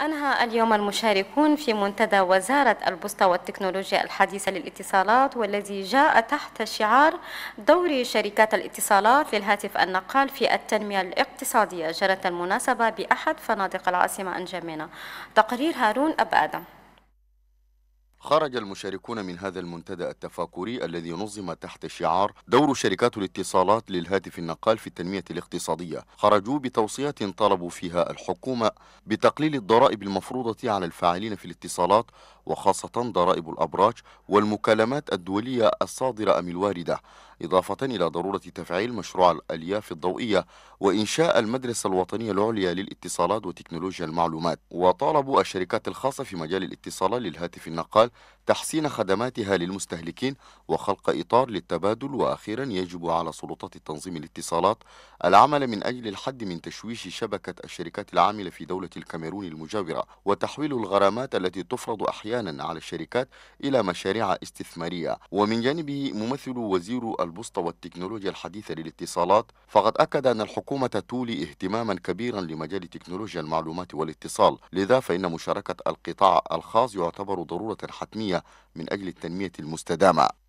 أنهى اليوم المشاركون في منتدى وزارة البسطة والتكنولوجيا الحديثة للاتصالات والذي جاء تحت شعار دور شركات الاتصالات للهاتف النقال في التنمية الاقتصادية جرت المناسبة بأحد فنادق العاصمة أنجمينا تقرير هارون أب آدم خرج المشاركون من هذا المنتدى التفاكري الذي نظم تحت شعار دور شركات الاتصالات للهاتف النقال في التنمية الاقتصادية خرجوا بتوصيات طلبوا فيها الحكومة بتقليل الضرائب المفروضة على الفاعلين في الاتصالات وخاصة ضرائب الأبراج والمكالمات الدولية الصادرة أم الواردة إضافة إلى ضرورة تفعيل مشروع الألياف الضوئية وإنشاء المدرسة الوطنية العليا للاتصالات وتكنولوجيا المعلومات وطالبوا الشركات الخاصة في مجال الاتصالات للهاتف النقال تحسين خدماتها للمستهلكين وخلق إطار للتبادل وأخيرا يجب على سلطات تنظيم الاتصالات العمل من أجل الحد من تشويش شبكة الشركات العاملة في دولة الكاميرون المجاورة وتحويل الغرامات التي تفرض أحيانا على الشركات إلى مشاريع استثمارية ومن جانبه ممثل وزير البسطة والتكنولوجيا الحديثة للاتصالات فقد أكد أن الحكومة تولي اهتماما كبيرا لمجال تكنولوجيا المعلومات والاتصال لذا فإن مشاركة القطاع الخاص يعتبر ضرورة حتمية من أجل التنمية المستدامة